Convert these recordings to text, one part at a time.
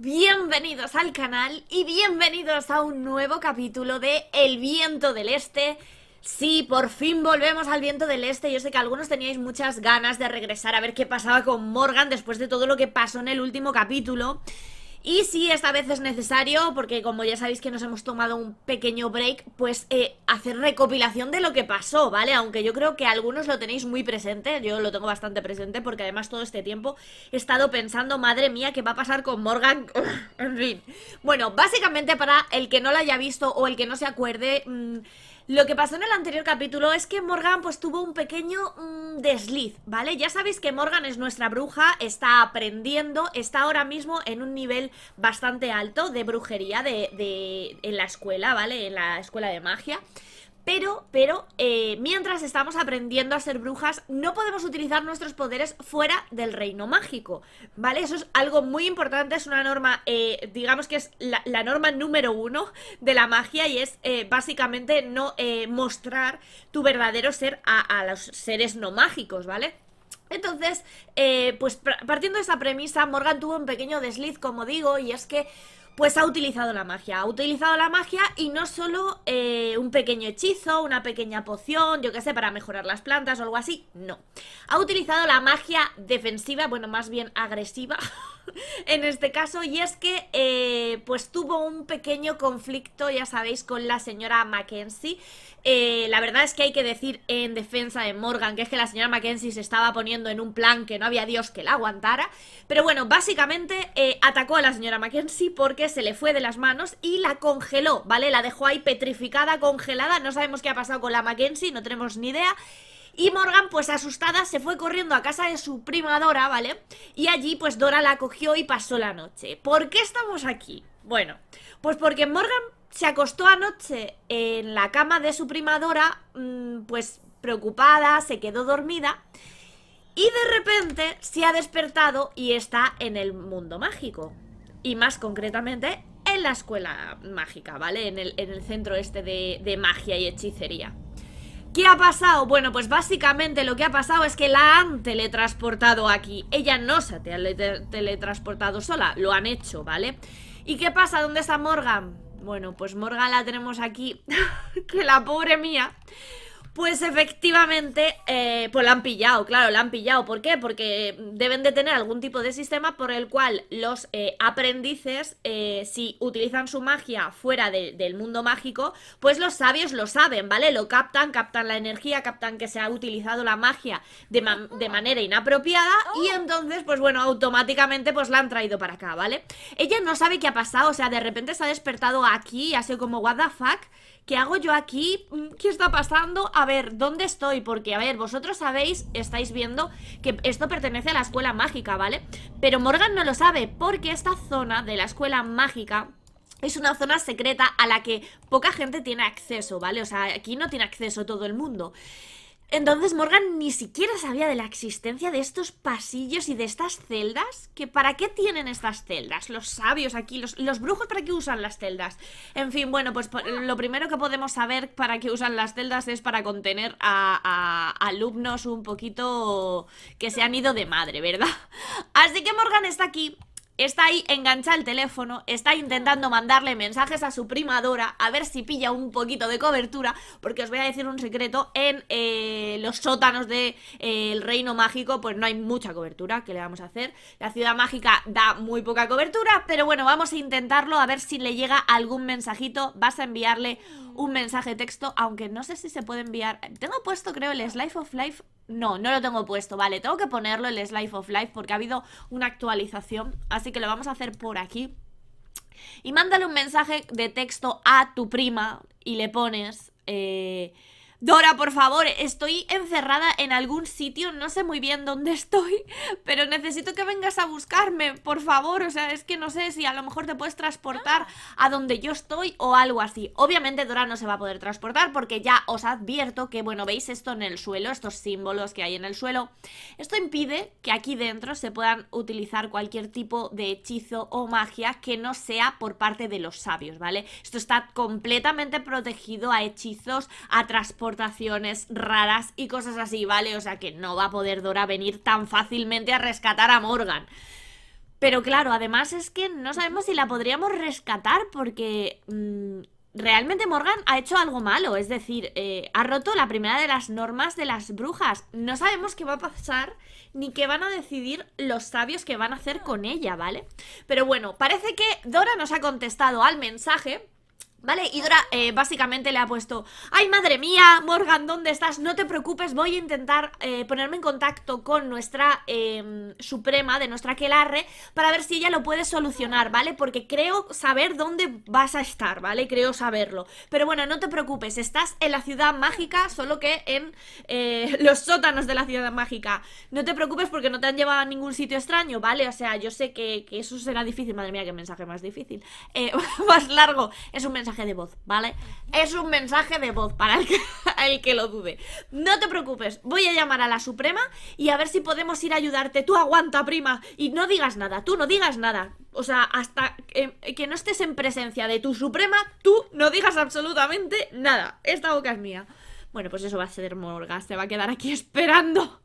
Bienvenidos al canal y bienvenidos a un nuevo capítulo de El Viento del Este. Sí, por fin volvemos al Viento del Este. Yo sé que algunos teníais muchas ganas de regresar a ver qué pasaba con Morgan después de todo lo que pasó en el último capítulo. Y si esta vez es necesario, porque como ya sabéis que nos hemos tomado un pequeño break, pues eh, hacer recopilación de lo que pasó, ¿vale? Aunque yo creo que algunos lo tenéis muy presente, yo lo tengo bastante presente porque además todo este tiempo he estado pensando, madre mía, ¿qué va a pasar con Morgan? en fin. Bueno, básicamente para el que no lo haya visto o el que no se acuerde... Mm, lo que pasó en el anterior capítulo es que Morgan pues tuvo un pequeño mm, desliz, ¿vale? Ya sabéis que Morgan es nuestra bruja, está aprendiendo, está ahora mismo en un nivel bastante alto de brujería de, de, en la escuela, ¿vale? En la escuela de magia. Pero, pero, eh, mientras estamos aprendiendo a ser brujas, no podemos utilizar nuestros poderes fuera del reino mágico, ¿vale? Eso es algo muy importante, es una norma, eh, digamos que es la, norma número uno de la magia y es eh, básicamente no mostrar tu verdadero ser a, los seres no mágicos, ¿vale? Entonces, pues partiendo de esa premisa, Morgan tuvo un pequeño desliz, como digo, y es que pues ha utilizado la magia, ha utilizado la magia y no solo eh, un pequeño hechizo, una pequeña poción, yo qué sé, para mejorar las plantas o algo así, no. Ha utilizado la magia defensiva, bueno, más bien agresiva. en este caso, y es que eh, pues tuvo un pequeño conflicto, ya sabéis, con la señora Mackenzie. Eh, la verdad es que hay que decir en defensa de Morgan que es que la señora Mackenzie se estaba poniendo en un plan que no había Dios que la aguantara. Pero bueno, básicamente eh, atacó a la señora Mackenzie porque se le fue de las manos y la congeló, ¿vale? La dejó ahí petrificada, congelada, no sabemos qué ha pasado con la Mackenzie, no tenemos ni idea. Y Morgan, pues asustada, se fue corriendo a casa de su prima Dora, ¿vale? Y allí, pues Dora la cogió y pasó la noche. ¿Por qué estamos aquí? Bueno, pues porque Morgan se acostó anoche en la cama de su prima Dora, mm, pues preocupada, se quedó dormida. Y de repente se ha despertado y está en el mundo mágico. Y más concretamente en la escuela mágica, ¿vale? En el, centro este de, de magia y hechicería. ¿Qué ha pasado? Bueno, pues básicamente lo que ha pasado es que la han teletransportado aquí. Ella no se ha teletransportado sola, lo han hecho, ¿vale? ¿Y qué pasa? ¿Dónde está Morgan? Bueno, pues Morgan la tenemos aquí. que la pobre mía pues efectivamente, eh, pues la han pillado, claro, la han pillado. ¿Por qué? Porque deben de tener algún tipo de sistema por el cual los eh, aprendices, eh, si utilizan su magia fuera del mundo mágico, pues los sabios lo saben, ¿vale? Lo captan, captan la energía, captan que se ha utilizado la magia de, manera inapropiada y oh. entonces, pues bueno, automáticamente pues la han traído para acá, ¿vale? Ella no sabe qué ha pasado, o sea, de repente se ha despertado aquí y ha sido como, what the fuck? ¿Qué hago yo aquí? Mm, ¿Qué está pasando? A ver, ¿dónde estoy? Porque, a ver, vosotros sabéis, estáis viendo que esto pertenece a la escuela mágica, ¿vale? Pero Morgan no lo sabe porque esta zona de la escuela mágica es una zona secreta a la que poca gente tiene acceso, ¿vale? O sea, aquí no tiene acceso todo el mundo. Entonces Morgan ni siquiera sabía de la existencia de estos pasillos y de estas celdas. Que ¿Para qué tienen estas celdas? Los sabios aquí, los, los brujos, ¿para qué usan las celdas? En fin, bueno, pues lo primero que podemos saber para qué usan las celdas es para contener a, a alumnos un poquito que se han ido de madre, ¿verdad? Así que Morgan está aquí está ahí engancha el teléfono, está intentando mandarle mensajes a su primadora, a ver si pilla un poquito de cobertura, porque os voy a decir un secreto, en eh, los sótanos del de, eh, reino mágico pues no hay mucha cobertura, que le vamos a hacer? La ciudad mágica da muy poca cobertura, pero bueno, vamos a intentarlo, a ver si le llega algún mensajito, vas a enviarle un mensaje texto, aunque no sé si se puede enviar, tengo puesto creo el life of Life no, no lo tengo puesto, vale, tengo que ponerlo el Slice of Life porque ha habido una actualización, así que lo vamos a hacer por aquí. Y mándale un mensaje de texto a tu prima y le pones... Eh, Dora, por favor, estoy encerrada en algún sitio, no sé muy bien dónde estoy, pero necesito que vengas a buscarme, por favor. O sea, es que no sé si a lo mejor te puedes transportar a donde yo estoy o algo así. Obviamente Dora no se va a poder transportar porque ya os advierto que, bueno, veis esto en el suelo, estos símbolos que hay en el suelo. Esto impide que aquí dentro se puedan utilizar cualquier tipo de hechizo o magia que no sea por parte de los sabios, ¿vale? Esto está completamente protegido a hechizos, a transportes raras y cosas así, ¿vale? O sea que no va a poder Dora venir tan fácilmente a rescatar a Morgan. Pero claro, además es que no sabemos si la podríamos rescatar porque mm, realmente Morgan ha hecho algo malo, es decir, eh, ha roto la primera de las normas de las brujas. No sabemos qué va a pasar ni qué van a decidir los sabios que van a hacer con ella, ¿vale? Pero bueno, parece que Dora nos ha contestado al mensaje ¿Vale? y eh, básicamente le ha puesto Ay madre mía, Morgan, ¿dónde estás? No te preocupes, voy a intentar eh, ponerme en contacto con nuestra em, Suprema de nuestra Kelarre Para ver si ella lo puede solucionar, ¿vale? Porque creo saber dónde vas a estar, ¿vale? Creo saberlo Pero bueno, no te preocupes, estás en la ciudad mágica Solo que en eh, los sótanos de la ciudad mágica No te preocupes porque no te han llevado a ningún sitio extraño, ¿vale? O sea, yo sé que, que eso será difícil Madre mía, qué mensaje más difícil eh, Más largo, es un mensaje de voz, ¿vale? Es un mensaje de voz para el que, lo dude. No te preocupes, voy a llamar a la Suprema y a ver si podemos ir a ayudarte. Tú aguanta, prima, y no digas nada, tú no digas nada. O sea, hasta que, que no estés en presencia de tu Suprema, tú no digas absolutamente nada. Esta boca es mía. Bueno, pues eso va a ser Morga, se va a quedar aquí esperando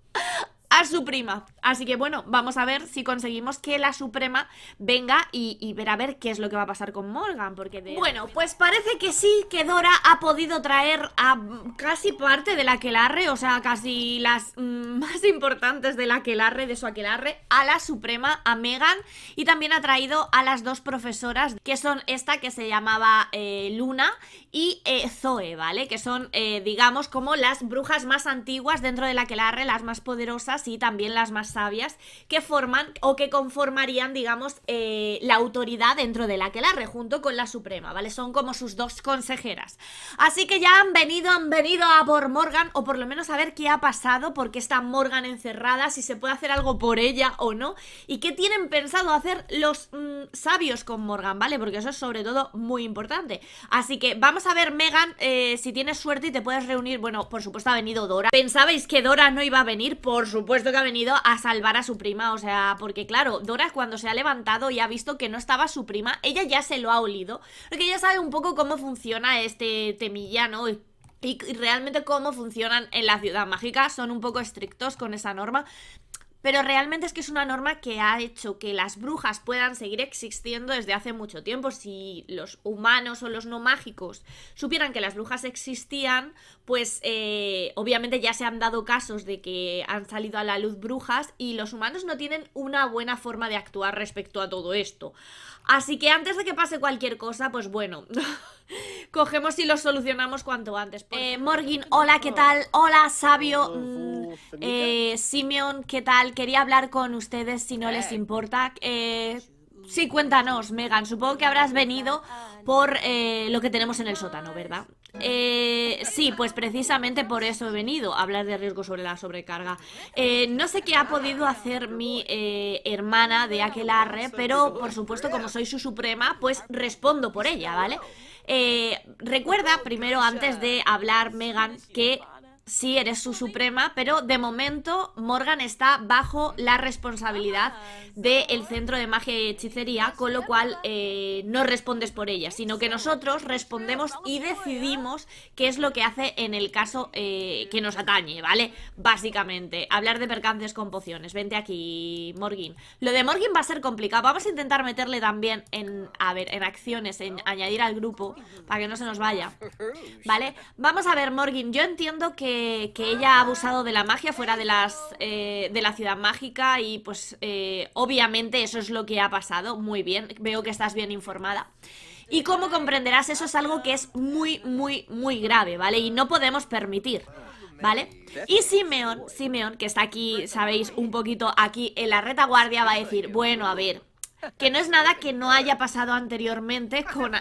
a su prima. Así que bueno, vamos a ver si conseguimos que la Suprema venga y, ver a ver qué es lo que va a pasar con Morgan, porque Bueno, pues parece que sí, que Dora ha podido traer a casi parte de la Aquelarre, o sea, casi las mm, más importantes de la Aquelarre, de su Aquelarre, a la Suprema, a Megan, y también ha traído a las dos profesoras, que son esta que se llamaba eh, Luna y eh, Zoe, ¿vale? Que son, eh, digamos, como las brujas más antiguas dentro de la Aquelarre, las más poderosas y también las más sabias, que forman o que conformarían, digamos, eh, la autoridad dentro de la Aquelarre, junto con la Suprema, ¿vale? Son como sus dos consejeras. Así que ya han venido, han venido a por Morgan, o por lo menos a ver qué ha pasado, por qué está Morgan encerrada, si se puede hacer algo por ella o no, y qué tienen pensado hacer los mm, sabios con Morgan, ¿vale? Porque eso es sobre todo muy importante. Así que vamos a ver, Megan, eh, si tienes suerte y te puedes reunir. Bueno, por supuesto ha venido Dora. ¿Pensabais que Dora no iba a venir? Por supuesto que ha venido a salvar a su prima. O sea, porque claro, Dora cuando se ha levantado y ha visto que no estaba su prima, ella ya se lo ha olido. Porque ella sabe un poco cómo funciona este temillano y realmente cómo funcionan en la ciudad mágica, son un poco estrictos con esa norma. Pero realmente es que es una norma que ha hecho que las brujas puedan seguir existiendo desde hace mucho tiempo. Si los humanos o los no mágicos supieran que las brujas existían, pues eh, obviamente ya se han dado casos de que han salido a la luz brujas y los humanos no tienen una buena forma de actuar respecto a todo esto. Así que antes de que pase cualquier cosa, pues bueno, cogemos y lo solucionamos cuanto antes. Eh, Morgan, hola, ¿qué tal? Hola, sabio. Mm, eh, Simeon, ¿qué tal? Quería hablar con ustedes si no les eh. importa. Eh, sí, cuéntanos, Megan. Supongo que habrás venido por eh, lo que tenemos en el sótano, ¿verdad? Eh, sí, pues precisamente por eso he venido, a hablar de riesgo sobre la sobrecarga. Eh, no sé qué ha podido hacer mi eh, hermana de aquel arre, pero por supuesto, como soy su suprema, pues respondo por ella, ¿vale? recuerda, primero, antes de hablar, Megan, que sí eres su suprema, pero de momento Morgan está bajo la responsabilidad del centro de magia y hechicería, con lo cual eh, no respondes por ella, sino que nosotros respondemos y decidimos qué es lo que hace en el caso eh, que nos atañe, ¿vale? Básicamente, hablar de percances con pociones. Vente aquí, Morgan. Lo de Morgan va a ser complicado. Vamos a intentar meterle también en, ver, en acciones, en añadir al grupo, para que no se nos vaya, ¿vale? Vamos a ver, Morgan, yo entiendo que que, ella ha abusado de la magia fuera de, las, eh, de la ciudad mágica y pues eh, obviamente eso es lo que ha pasado. Muy bien, veo que estás bien informada. Y como comprenderás, eso es algo que es muy, muy, muy grave, ¿vale? Y no podemos permitir. ¿Vale? Y Simeón, Simeón, que está aquí, sabéis, un poquito aquí en la retaguardia, va a decir, bueno, a ver, que no es nada que no haya pasado anteriormente con,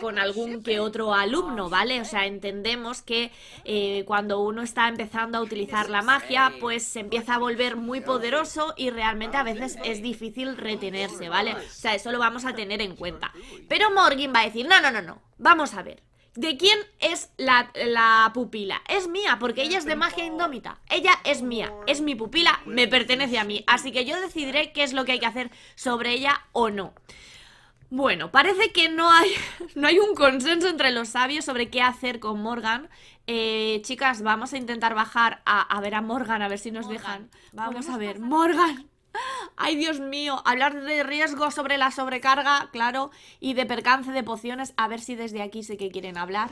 con algún que otro alumno, ¿vale? O sea, entendemos que eh, cuando uno está empezando a utilizar la magia, pues se empieza a volver muy poderoso y realmente a veces es difícil retenerse, ¿vale? O sea, eso lo vamos a tener en cuenta. Pero Morgan va a decir, no, no, no, no, vamos a ver. ¿De quién es la, pupila? Es mía, porque ella es de magia indómita. Ella es mía, es mi pupila, me pertenece a mí. Así que yo decidiré qué es lo que hay que hacer sobre ella o no. Bueno, parece que no hay, no hay un consenso entre los sabios sobre qué hacer con Morgan. Eh, chicas, vamos a intentar bajar a, ver a Morgan, a ver si nos dejan. Vamos a ver, Morgan. Ay, Dios mío, hablar de riesgo sobre la sobrecarga, claro, y de percance de pociones, a ver si desde aquí sé que quieren hablar.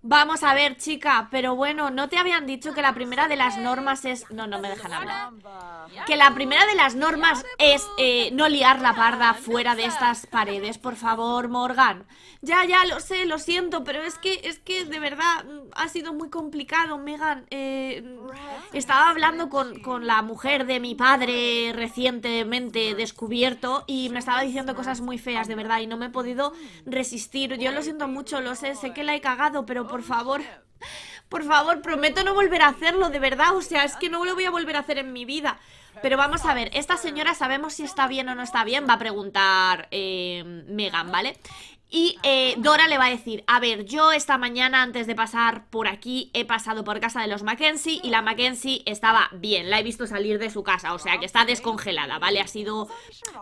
Vamos a ver, chica, pero bueno, ¿no te habían dicho que la primera de las normas es... No, no me dejan hablar. Que la primera de las normas es eh, no liar la parda fuera de estas paredes, por favor, Morgan. Ya, ya, lo sé, lo siento, pero es que, es que de verdad mm, ha sido muy complicado, Megan. Eh, mm, estaba hablando con la mujer de mi padre recientemente descubierto y me estaba diciendo cosas muy feas, de verdad, y no me he podido resistir. Yo lo siento mucho, lo sé, sé que la he cagado, pero por favor. Por favor, prometo no volver a hacerlo, de verdad. O sea, es que no lo voy a volver a hacer en mi vida. Pero vamos a ver, esta señora sabemos si está bien o no está bien, va a preguntar eh, Megan, ¿vale? Y eh, Dora le va a decir, a ver, yo esta mañana antes de pasar por aquí he pasado por casa de los Mackenzie y la Mackenzie estaba bien, la he visto salir de su casa, o sea que está descongelada, ¿vale? Ha sido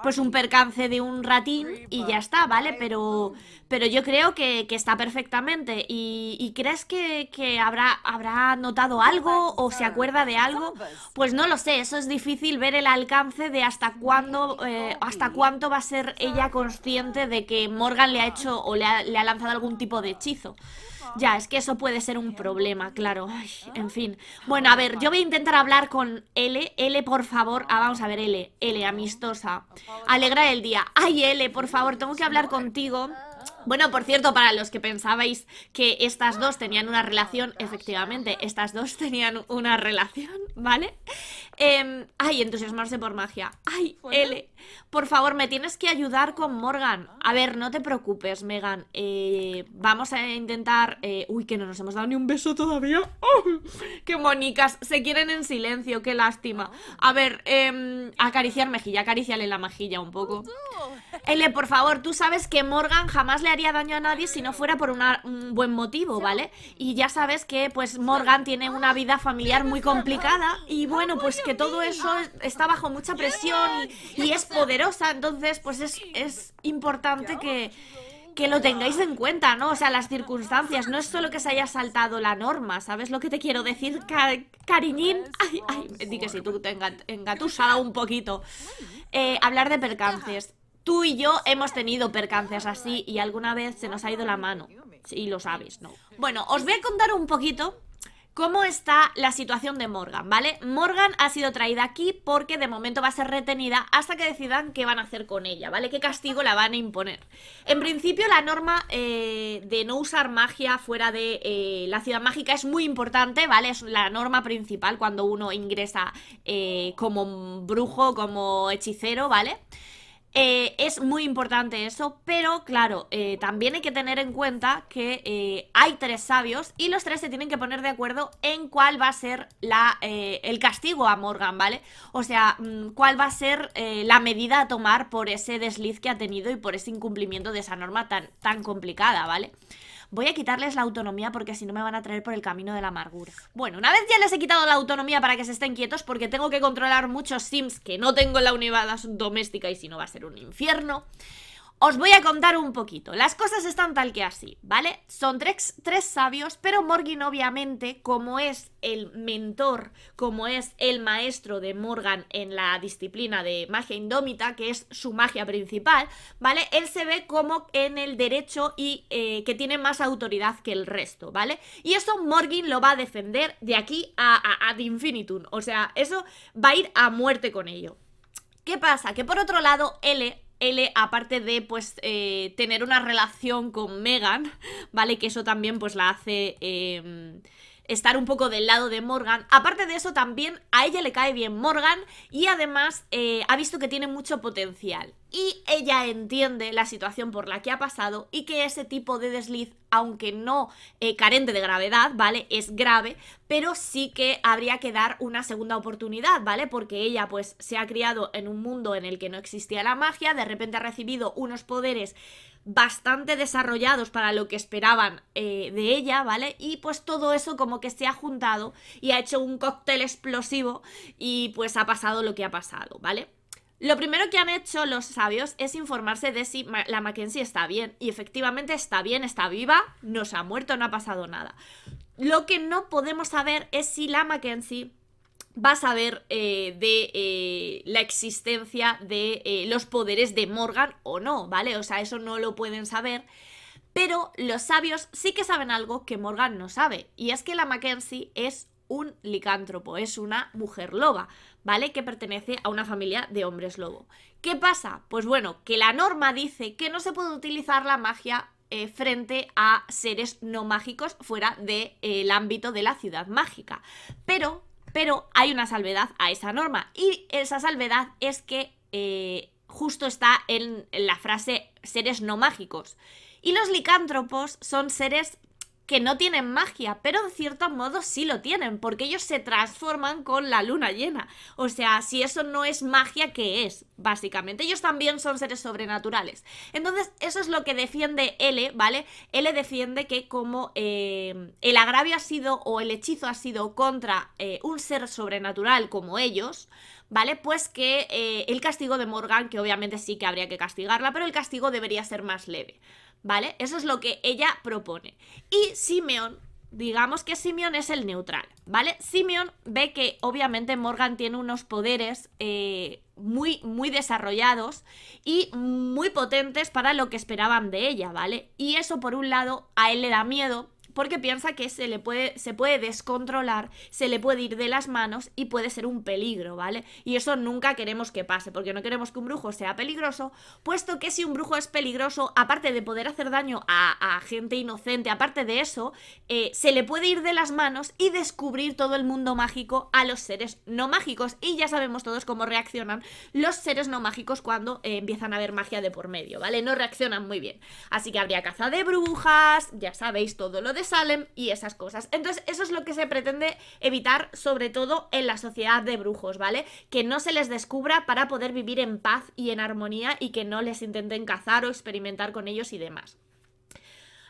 pues un percance de un ratín y ya está, ¿vale? Pero, pero yo creo que, está perfectamente. ¿Y, crees que, habrá, habrá notado algo o se acuerda de algo? Pues no lo sé, eso es difícil ver el alcance de hasta cuándo, eh, hasta cuánto va a ser ella consciente de que Morgan le ha hecho o le ha, lanzado algún tipo de hechizo. Ya, es que eso puede ser un problema, claro. en fin. Bueno, a ver, yo voy a intentar hablar con L. L, por favor. Ah, vamos a ver, L. L, amistosa. Alegra el día. Ay, L, por favor, tengo que hablar contigo. Bueno, por cierto, para los que pensabais que estas dos tenían una relación, efectivamente, estas dos tenían una relación, ¿vale? Em, ay, entusiasmarse por magia. Ay, L. Por favor, me tienes que ayudar con Morgan. A ver, no te preocupes, Megan. Eh, vamos a intentar... Eh, uy, que no nos hemos dado ni un beso todavía. ¡Oh! ¡Qué monicas! Se quieren en silencio, qué lástima. A ver, em, acariciar mejilla, acariciale la mejilla un poco. L, por favor, tú sabes que Morgan jamás le haría daño a nadie si no fuera por un buen motivo, ¿vale? Y ya sabes que, pues, Morgan tiene una vida familiar muy complicada y bueno, pues que todo eso está bajo mucha presión y, es poderosa, entonces pues es, importante que, que lo tengáis en cuenta, ¿no? O sea, las circunstancias, no es solo que se haya saltado la norma, ¿sabes lo que te quiero decir, cariñín? Ay, ay, di que si sí, tú te un poquito. Eh, hablar de percances. Tú y yo hemos tenido percances así y alguna vez se nos ha ido la mano. Y lo sabes, ¿no? Bueno, os voy a contar un poquito cómo está la situación de Morgan, ¿vale? Morgan ha sido traída aquí porque de momento va a ser retenida hasta que decidan qué van a hacer con ella, ¿vale? ¿Qué castigo la van a imponer? En principio la norma eh, de no usar magia fuera de eh, la ciudad mágica es muy importante, ¿vale? Es la norma principal cuando uno ingresa eh, como brujo, como hechicero, ¿vale? vale eh, es muy importante eso, pero claro, eh, también hay que tener en cuenta que eh, hay tres sabios y los tres se tienen que poner de acuerdo en cuál va a ser la, el castigo a Morgan, ¿vale? O sea, mm, cuál va a ser la medida a tomar por ese desliz que ha tenido y por ese incumplimiento de esa norma tan, tan complicada, ¿vale? vale voy a quitarles la autonomía porque si no me van a traer por el camino de la amargura. Bueno, una vez ya les he quitado la autonomía para que se estén quietos porque tengo que controlar muchos sims que no tengo en la unidad doméstica y si no va a ser un infierno. Os voy a contar un poquito. Las cosas están tal que así, ¿vale? Son tres, sabios, pero Morgan obviamente, como es el mentor, como es el maestro de Morgan en la disciplina de magia indómita, que es su magia principal, ¿vale? Él se ve como en el derecho y eh, que tiene más autoridad que el resto, ¿vale? Y eso Morgan lo va a defender de aquí a, a, ad infinitum. O sea, eso va a ir a muerte con ello. ¿Qué pasa? Que por otro lado, L L, aparte de pues eh, tener una relación con Megan, ¿vale? Que eso también pues la hace em, estar un poco del lado de Morgan. Aparte de eso, también a ella le cae bien Morgan y además eh, ha visto que tiene mucho potencial. Y ella entiende la situación por la que ha pasado y que ese tipo de desliz, aunque no eh, carente de gravedad, ¿vale? Es grave, pero sí que habría que dar una segunda oportunidad, ¿vale? Porque ella pues se ha criado en un mundo en el que no existía la magia, de repente ha recibido unos poderes bastante desarrollados para lo que esperaban eh, de ella, ¿vale? Y pues todo eso como que se ha juntado y ha hecho un cóctel explosivo y pues ha pasado lo que ha pasado, ¿vale? Lo primero que han hecho los sabios es informarse de si la Mackenzie está bien. Y efectivamente está bien, está viva, no se ha muerto, no ha pasado nada. Lo que no podemos saber es si la Mackenzie va a saber eh, de eh, la existencia de eh, los poderes de Morgan o no, ¿vale? O sea, eso no lo pueden saber. Pero los sabios sí que saben algo que Morgan no sabe, y es que la Mackenzie es un licántropo, es una mujer loba, ¿vale? Que pertenece a una familia de hombres lobo. ¿Qué pasa? Pues bueno, que la norma dice que no se puede utilizar la magia frente a seres no mágicos fuera del de, ámbito de la ciudad mágica. Pero pero hay una salvedad a esa norma y esa salvedad es que eh, justo está en la frase seres no mágicos. Y los licántropos son seres que no tienen magia, pero en cierto modo sí lo tienen, porque ellos se transforman con la luna llena. O sea, si eso no es magia, ¿qué es? Básicamente, ellos también son seres sobrenaturales. Entonces, eso es lo que defiende L, ¿vale? L defiende que como eh, el agravio ha sido o el hechizo ha sido contra eh, un ser sobrenatural como ellos, ¿vale? Pues que eh, el castigo de Morgan, que obviamente sí que habría que castigarla, pero el castigo debería ser más leve. ¿vale? Eso es lo que ella propone. Y Simeon, digamos que Simeon es el neutral, ¿vale? Simeon ve que obviamente Morgan tiene unos poderes eh, muy, muy desarrollados y muy potentes para lo que esperaban de ella, ¿vale? Y eso por un lado a él le da miedo porque piensa que se le puede, se puede descontrolar, se le puede ir de las manos y puede ser un peligro, ¿vale? Y eso nunca queremos que pase, porque no queremos que un brujo sea peligroso, puesto que si un brujo es peligroso, aparte de poder hacer daño a, gente inocente, aparte de eso, eh, se le puede ir de las manos y descubrir todo el mundo mágico a los seres no mágicos. Y ya sabemos todos cómo reaccionan los seres no mágicos cuando eh, empiezan a ver magia de por medio, ¿vale? No reaccionan muy bien. Así que habría caza de brujas, ya sabéis todo lo de Salem y esas cosas. Entonces, eso es lo que se pretende evitar, sobre todo en la sociedad de brujos, ¿vale? Que no se les descubra para poder vivir en paz y en armonía y que no les intenten cazar o experimentar con ellos y demás.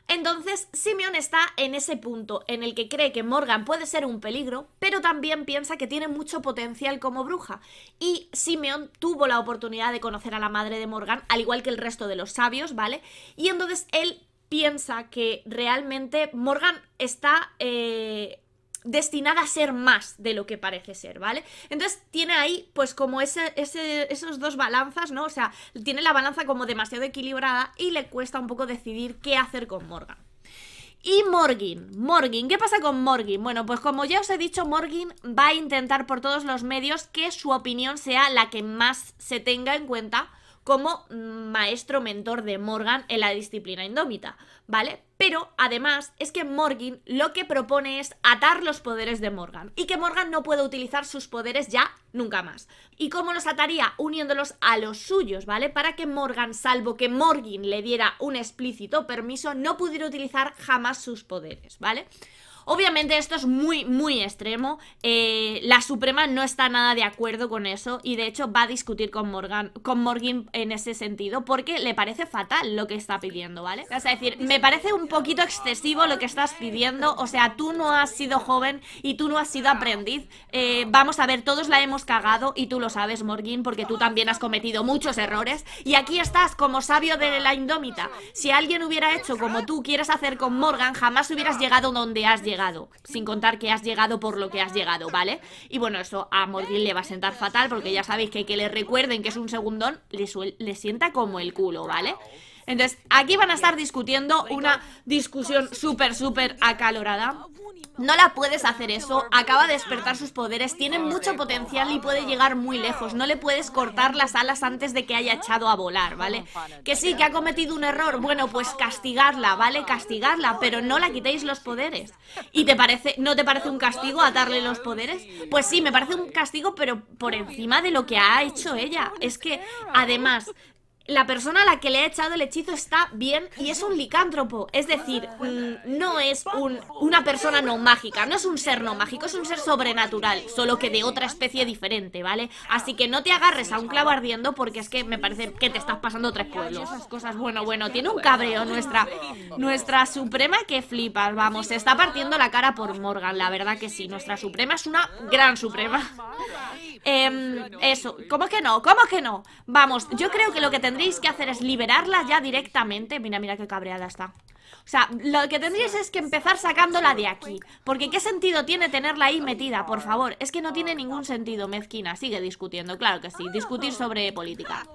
Entonces, Simeon está en ese punto en el que cree que Morgan puede ser un peligro, pero también piensa que tiene mucho potencial como bruja. Y Simeon tuvo la oportunidad de conocer a la madre de Morgan, al igual que el resto de los sabios, ¿vale? Y entonces él piensa que realmente Morgan está eh, destinada a ser más de lo que parece ser, ¿vale? Entonces tiene ahí pues como ese, esos dos balanzas, ¿no? O sea, tiene la balanza como demasiado equilibrada y le cuesta un poco decidir qué hacer con Morgan. Y Morgan, Morgan, ¿qué pasa con Morgan? Bueno, pues como ya os he dicho, Morgan va a intentar por todos los medios que su opinión sea la que más se tenga en cuenta como maestro mentor de Morgan en la disciplina indómita, ¿vale? Pero además es que Morgan lo que propone es atar los poderes de Morgan y que Morgan no pueda utilizar sus poderes ya nunca más. ¿Y cómo los ataría? Uniéndolos a los suyos, ¿vale? Para que Morgan, salvo que Morgan le diera un explícito permiso, no pudiera utilizar jamás sus poderes, ¿vale? Obviamente esto es muy, muy extremo. Eh, la Suprema no está nada de acuerdo con eso y de hecho va a discutir con Morgan, con Morgan en ese sentido porque le parece fatal lo que está pidiendo, ¿vale? es decir, me parece un poquito excesivo lo que estás pidiendo. O sea, tú no has sido joven y tú no has sido aprendiz. Eh, vamos a ver, todos la hemos cagado y tú lo sabes, Morgan, porque tú también has cometido muchos errores. Y aquí estás como sabio de la indómita. Si alguien hubiera hecho como tú quieres hacer con Morgan, jamás hubieras llegado donde has llegado sin contar que has llegado por lo que has llegado, ¿vale? Y bueno, eso a Morgan le va a sentar fatal porque ya sabéis que que le recuerden que es un segundón le, le sienta como el culo, ¿vale? Entonces, aquí van a estar discutiendo una discusión súper, súper acalorada. No la puedes hacer eso, acaba de despertar sus poderes, tiene mucho potencial y puede llegar muy lejos. No le puedes cortar las alas antes de que haya echado a volar, ¿vale? Que sí, que ha cometido un error. Bueno, pues castigarla, ¿vale? Castigarla, pero no la quitéis los poderes. ¿Y te parece, no te parece un castigo atarle los poderes? Pues sí, me parece un castigo, pero por encima de lo que ha hecho ella. Es que, además, la persona a la que le ha echado el hechizo está bien y es un licántropo. Es decir, mm, no es una persona no mágica, no es un ser no mágico, es un ser sobrenatural, solo que de otra especie diferente, ¿vale? Así que no te agarres a un clavo ardiendo porque es que me parece que te estás pasando tres pueblos. cosas, bueno, bueno, tiene un cabreo nuestra, nuestra Suprema que flipas, vamos, se está partiendo la cara por Morgan, la verdad que sí. Nuestra Suprema es una gran Suprema. Em, eso, ¿cómo que no? ¿Cómo que no? Vamos, yo creo que lo que tendréis que hacer es liberarla ya directamente Mira, mira qué cabreada está o sea, lo que tendríais es que empezar sacándola de aquí Porque qué sentido tiene tenerla ahí metida, por favor Es que no tiene ningún sentido, mezquina Sigue discutiendo, claro que sí Discutir sobre política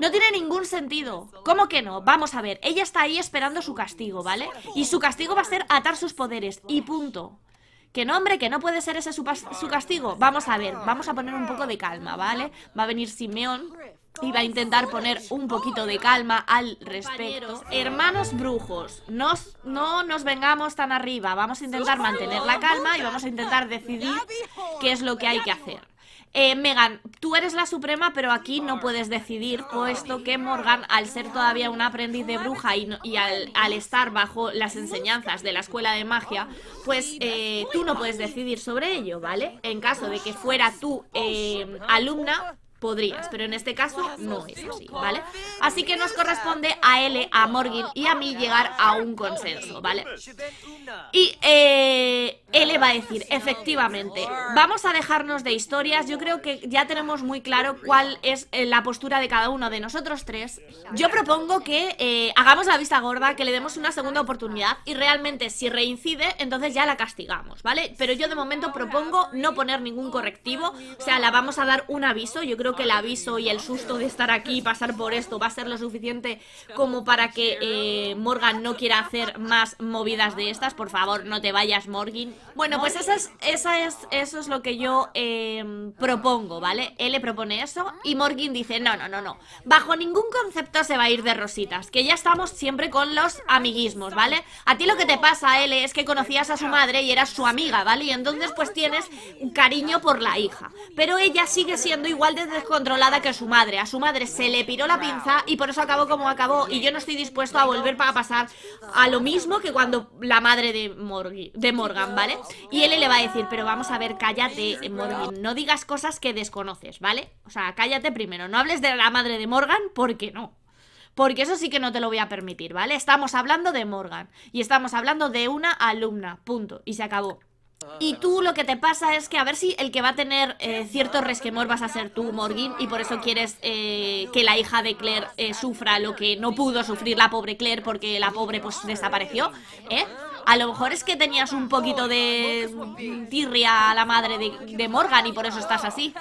no tiene ningún sentido. ¿Cómo que no? Vamos a ver, ella está ahí esperando su castigo, ¿vale? Y su castigo va a ser atar sus poderes, y punto. Que no, hombre, que no puede ser ese su, su castigo. Vamos a ver, vamos a poner un poco de calma, ¿vale? Va a venir Simeón, iba a intentar poner un poquito de calma al respecto. Hermanos brujos, no nos vengamos tan arriba, vamos a intentar mantener la calma y vamos a intentar decidir qué es lo que hay que hacer. Eh, Megan, tú eres la suprema, pero aquí no puedes decidir, puesto que Morgan, al ser todavía un aprendiz de bruja y, y al, estar bajo las enseñanzas de la escuela de magia, pues eh, tú no puedes decidir sobre ello, ¿vale? En caso de que fuera tu eh, alumna, Podrías, pero en este caso no es así, ¿vale? Así que nos corresponde a L, a Morgan y a mí llegar a un consenso, ¿vale? Y eh, L va a decir, efectivamente, vamos a dejarnos de historias, yo creo que ya tenemos muy claro cuál es eh, la postura de cada uno de nosotros tres. Yo propongo que eh, hagamos la vista gorda, que le demos una segunda oportunidad y realmente si reincide, entonces ya la castigamos, ¿vale? Pero yo de momento propongo no poner ningún correctivo, o sea, la vamos a dar un aviso, yo creo que el aviso y el susto de estar aquí y pasar por esto va a ser lo suficiente como para que eh, Morgan no quiera hacer más movidas de estas. Por favor, no te vayas, Morgan. Bueno, pues esa es, eso es lo que yo em, propongo, ¿vale? Él le propone eso y Morgan dice, no, no, no, no. Bajo ningún concepto se va a ir de rositas, que ya estamos siempre con los amiguismos, ¿vale? A ti lo que te pasa, L, es que conocías a su madre y eras su amiga, ¿vale? Y entonces pues tienes cariño por la hija. Pero ella sigue siendo igual desde controlada que su madre. A su madre se le piró la pinza y por eso acabó como acabó. Y yo no estoy dispuesto a volver para pasar a lo mismo que cuando la madre de, de Morgan, ¿vale? Y él le va a decir, pero vamos a ver, cállate, eh, Morgan, no digas cosas que desconoces, ¿vale? O sea, cállate primero, no hables de la madre de Morgan porque no. Porque eso sí que no te lo voy a permitir, ¿vale? Estamos hablando de Morgan y estamos hablando de una alumna, punto. Y se acabó. Y tú lo que te pasa es que a ver si el que va a tener eh, cierto resquemor vas a ser tú, Morgan, y por eso quieres eh, que la hija de Claire eh, sufra lo que no pudo sufrir la pobre Claire porque la pobre pues desapareció, ¿eh? A lo mejor es que tenías un poquito de tirria a la madre de Morgan y por eso estás así.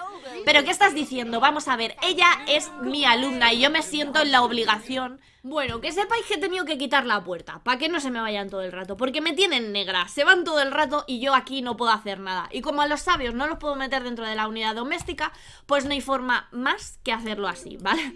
Pero ¿qué estás diciendo? Vamos a ver, ella es mi alumna y yo me siento en la obligación bueno, que sepáis que he tenido que quitar la puerta, para que no se me vayan todo el rato, porque me tienen negra, se van todo el rato y yo aquí no puedo hacer nada. Y como a los sabios no los puedo meter dentro de la unidad doméstica, pues no hay forma más que hacerlo así, ¿vale?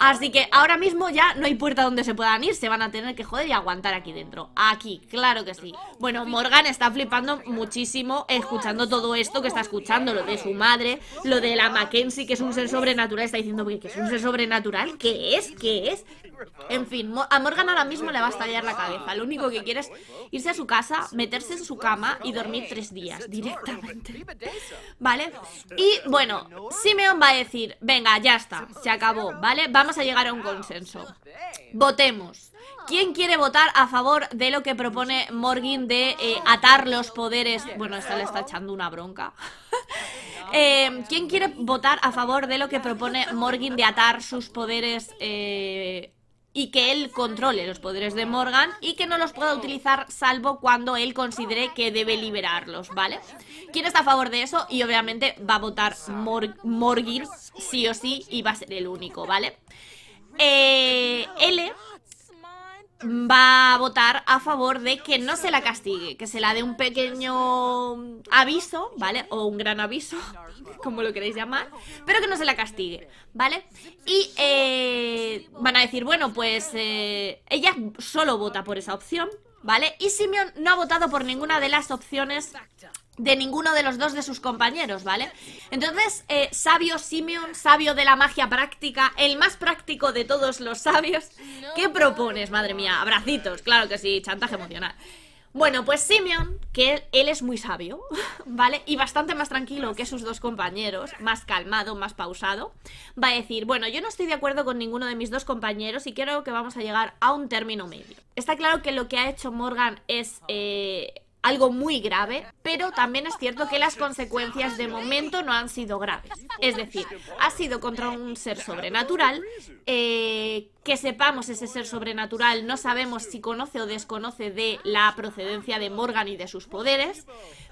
Así que ahora mismo ya no hay puerta donde se puedan ir, se van a tener que joder y aguantar aquí dentro. Aquí, claro que sí. Bueno, Morgan está flipando muchísimo escuchando todo esto que está escuchando, lo de su madre, lo de la Mackenzie, que es un ser sobrenatural, está diciendo que es un ser sobrenatural, ¿qué es? ¿Qué es? En fin, a Morgan ahora mismo le va a estallar la cabeza. Lo único que quiere es irse a su casa, meterse en su cama y dormir tres días directamente. ¿Vale? Y bueno, Simeon va a decir, venga, ya está, se acabó, ¿vale? Vamos a llegar a un consenso. Votemos. ¿Quién quiere votar a favor de lo que propone Morgan de eh, atar los poderes? Bueno, esta le está echando una bronca. Eh, ¿Quién quiere votar a favor de lo que propone Morgan de atar sus poderes? Eh, y que él controle los poderes de Morgan y que no los pueda utilizar salvo cuando él considere que debe liberarlos, ¿vale? ¿Quién está a favor de eso? Y obviamente va a votar Morgir sí o sí y va a ser el único, ¿vale? Eh, va a votar a favor de que no se la castigue, que se la dé un pequeño aviso, ¿vale? O un gran aviso, como lo queréis llamar, pero que no se la castigue, ¿vale? Y eh, van a decir, bueno, pues eh, ella solo vota por esa opción, ¿vale? Y Simeon no ha votado por ninguna de las opciones de ninguno de los dos de sus compañeros, ¿vale? Entonces, eh, sabio Simeon, sabio de la magia práctica, el más práctico de todos los sabios, ¿qué propones, madre mía? Abracitos, claro que sí, chantaje emocional. Bueno, pues Simeon, que él, es muy sabio, ¿vale? Y bastante más tranquilo que sus dos compañeros, más calmado, más pausado, va a decir, bueno, yo no estoy de acuerdo con ninguno de mis dos compañeros y creo que vamos a llegar a un término medio. Está claro que lo que ha hecho Morgan es... Eh, algo muy grave, pero también es cierto que las consecuencias de momento no han sido graves. Es decir, ha sido contra un ser sobrenatural, eh, que sepamos ese ser sobrenatural, no sabemos si conoce o desconoce de la procedencia de Morgan y de sus poderes,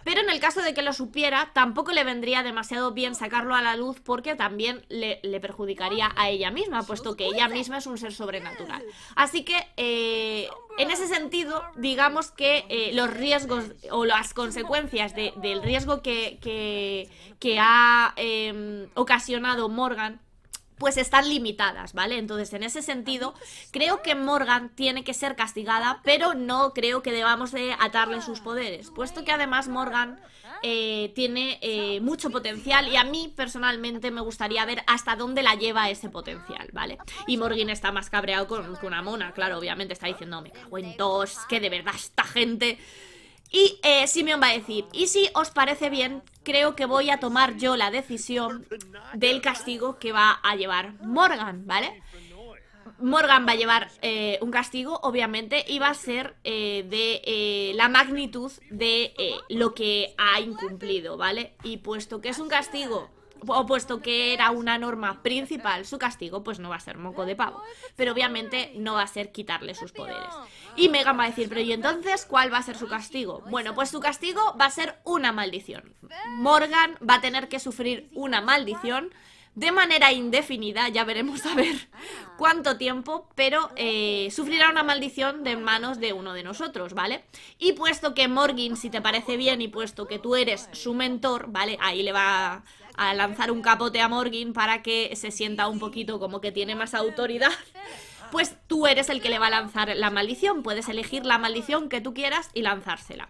pero en el caso de que lo supiera, tampoco le vendría demasiado bien sacarlo a la luz porque también le, perjudicaría a ella misma, puesto que ella misma es un ser sobrenatural. Así que, eh, en ese sentido, digamos que eh, los riesgos o las consecuencias del riesgo que, ha em, ocasionado Morgan pues están limitadas, ¿vale? Entonces, en ese sentido, creo que Morgan tiene que ser castigada, pero no creo que debamos de atarle sus poderes, puesto que además Morgan eh, tiene eh, mucho potencial y a mí personalmente me gustaría ver hasta dónde la lleva ese potencial, ¿vale? Y Morgan está más cabreado con, con una mona, claro, obviamente está diciendo, me cago en dos, que de verdad esta gente... Y eh, Simeon va a decir, y si os parece bien, creo que voy a tomar yo la decisión del castigo que va a llevar Morgan, ¿vale? Morgan va a llevar eh, un castigo, obviamente, y va a ser eh, de eh, la magnitud de lo que ha incumplido, ¿vale? Y puesto que es un castigo o puesto que era una norma principal, su castigo pues no va a ser moco de pavo. Pero obviamente no va a ser quitarle sus poderes. Y Megan va a decir, pero ¿y entonces cuál va a ser su castigo? Bueno, pues su castigo va a ser una maldición. Morgan va a tener que sufrir una maldición de manera indefinida, ya veremos a ver cuánto tiempo, pero eh, sufrirá una maldición de manos de uno de nosotros, ¿vale? Y puesto que Morgan, si te parece bien, y puesto que tú eres su mentor, ¿vale? Ahí le va a lanzar un capote a Morgan para que se sienta un poquito como que tiene más autoridad, pues tú eres el que le va a lanzar la maldición. Puedes elegir la maldición que tú quieras y lanzársela.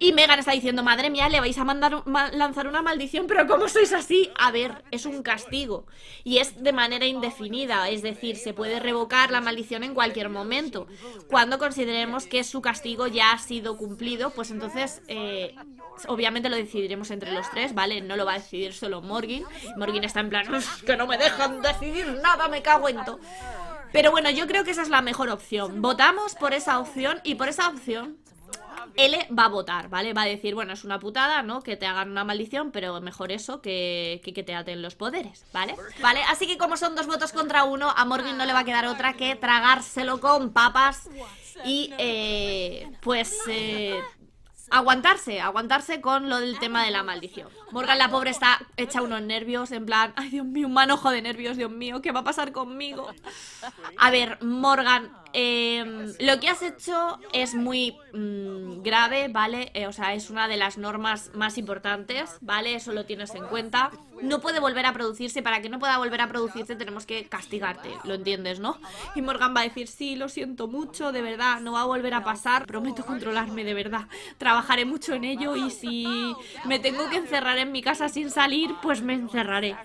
Y Megan está diciendo, madre mía, le vais a mandar, lanzar una maldición, pero ¿cómo sois así? A ver, es un castigo. Y es de manera indefinida, es decir, se puede revocar la maldición en cualquier momento. Cuando consideremos que su castigo ya ha sido cumplido, pues entonces, eh, obviamente lo decidiremos entre los tres, ¿vale? No lo va a decidir solo Morgan. Morgan está en plan, que no me dejan decidir nada, me cago en todo. Pero bueno, yo creo que esa es la mejor opción. Votamos por esa opción y por esa opción L va a votar, ¿vale? Va a decir, bueno, es una putada, ¿no? Que te hagan una maldición, pero mejor eso que, que, que te aten los poderes, ¿vale? Vale, así que como son dos votos contra uno, a Morgan no le va a quedar otra que tragárselo con papas y, eh, pues, eh, Aguantarse, aguantarse con lo del tema de la maldición. Morgan, la pobre, está hecha unos nervios, en plan, ay Dios mío, un manojo de nervios, Dios mío, ¿qué va a pasar conmigo? A ver, Morgan, em, lo que has hecho es muy mm, grave, ¿vale? Eh, o sea, es una de las normas más importantes, ¿vale? Eso lo tienes en cuenta no puede volver a producirse, para que no pueda volver a producirse tenemos que castigarte, lo entiendes, ¿no? Y Morgan va a decir, sí, lo siento mucho, de verdad, no va a volver a pasar, prometo controlarme, de verdad, trabajaré mucho en ello y si me tengo que encerrar en mi casa sin salir, pues me encerraré.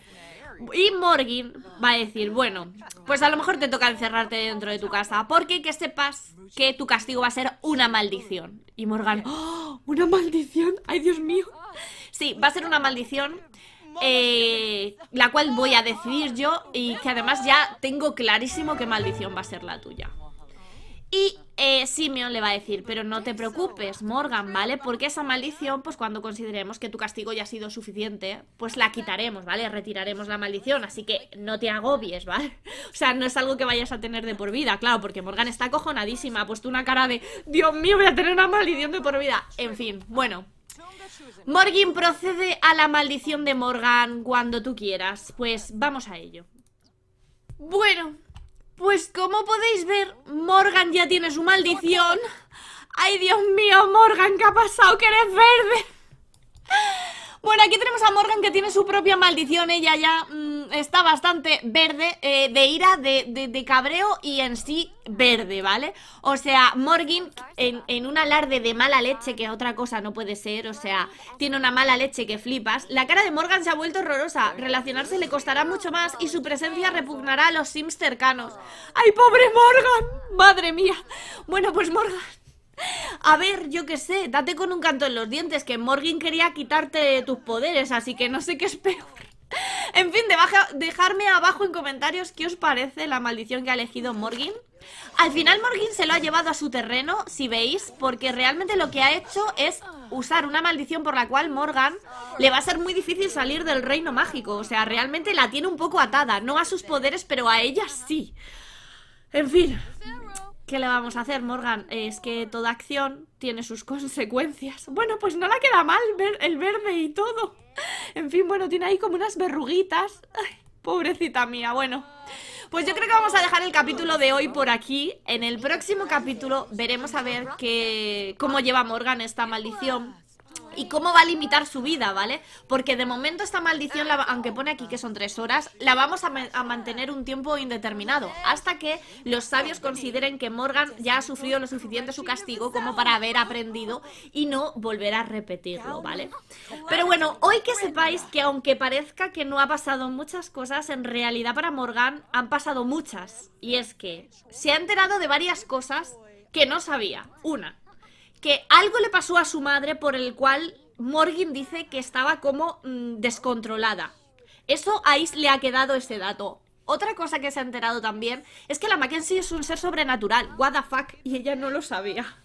Y Morgan va a decir, bueno, pues a lo mejor te toca encerrarte dentro de tu casa, porque que sepas que tu castigo va a ser una maldición. Y Morgan, ¡oh! ¿Una maldición? ¡Ay, Dios mío! Sí, va a ser una maldición eh, la cual voy a decidir yo y que además ya tengo clarísimo qué maldición va a ser la tuya. Y eh, Simeon le va a decir, pero no te preocupes, Morgan, ¿vale? Porque esa maldición, pues cuando consideremos que tu castigo ya ha sido suficiente, pues la quitaremos, ¿vale? Retiraremos la maldición, así que no te agobies, ¿vale? O sea, no es algo que vayas a tener de por vida, claro, porque Morgan está acojonadísima, ha puesto una cara de, Dios mío, voy a tener una maldición de por vida. En fin, bueno, Morgan procede a la maldición de Morgan cuando tú quieras. Pues vamos a ello. Bueno, pues como podéis ver, Morgan ya tiene su maldición. ¡Ay, Dios mío, Morgan! ¿Qué ha pasado? ¡Que eres verde! Bueno, aquí tenemos a Morgan que tiene su propia maldición. Ella ya mm, está bastante verde, eh, de ira, de, cabreo y en sí verde, ¿vale? O sea, Morgan en, en, un alarde de mala leche, que otra cosa no puede ser, o sea, tiene una mala leche que flipas. La cara de Morgan se ha vuelto horrorosa. Relacionarse le costará mucho más y su presencia repugnará a los Sims cercanos. ¡Ay, pobre Morgan! ¡Madre mía! Bueno, pues Morgan A ver, yo qué sé, date con un canto en los dientes, que Morgan quería quitarte tus poderes, así que no sé qué es peor. En fin, dejarme abajo en comentarios qué os parece la maldición que ha elegido Morgan. Al final Morgan se lo ha llevado a su terreno, si veis, porque realmente lo que ha hecho es usar una maldición por la cual Morgan le va a ser muy difícil salir del reino mágico. O sea, realmente la tiene un poco atada, no a sus poderes, pero a ella sí. En fin, ¿Qué le vamos a hacer, Morgan? Es que toda acción tiene sus consecuencias. Bueno, pues no la queda mal ver el verde y todo. En fin, bueno, tiene ahí como unas verruguitas. pobrecita mía, bueno. Pues yo creo que vamos a dejar el capítulo de hoy por aquí. En el próximo capítulo veremos a ver qué, cómo lleva Morgan esta maldición y cómo va a limitar su vida, ¿vale? Porque de momento esta maldición, aunque pone aquí que son tres horas, la vamos a, a, mantener un tiempo indeterminado, hasta que los sabios consideren que Morgan ya ha sufrido lo suficiente su castigo como para haber aprendido y no volver a repetirlo, ¿vale? Pero bueno, hoy que sepáis que aunque parezca que no ha pasado muchas cosas, en realidad para Morgan han pasado muchas. Y es que se ha enterado de varias cosas que no sabía. Una, que algo le pasó a su madre por el cual Morgan dice que estaba como mm, descontrolada. Eso a le ha quedado ese dato. Otra cosa que se ha enterado también es que la Mackenzie es un ser sobrenatural, what the fuck, y ella no lo sabía.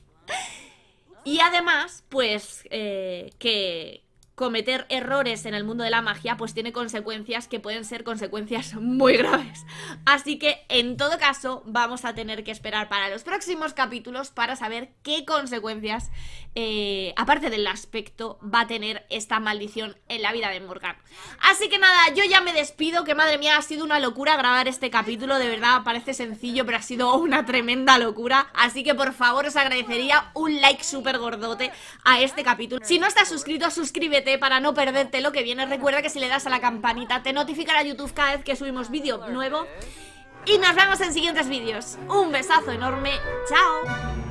Y además, pues, eh, que, cometer errores en el mundo de la magia pues tiene consecuencias que pueden ser consecuencias muy graves. Así que en todo caso vamos a tener que esperar para los próximos capítulos para saber qué consecuencias, eh, aparte del aspecto, va a tener esta maldición en la vida de Morgan. Así que nada, yo ya me despido, que madre mía ha sido una locura grabar este capítulo, de verdad parece sencillo pero ha sido una tremenda locura. Así que por favor os agradecería un like súper gordote a este capítulo. Si no estás suscrito, suscríbete para no perderte lo que viene. Recuerda que si le das a la campanita te notificará YouTube cada vez que subimos vídeo nuevo. Y nos vemos en siguientes vídeos. Un besazo enorme. Chao.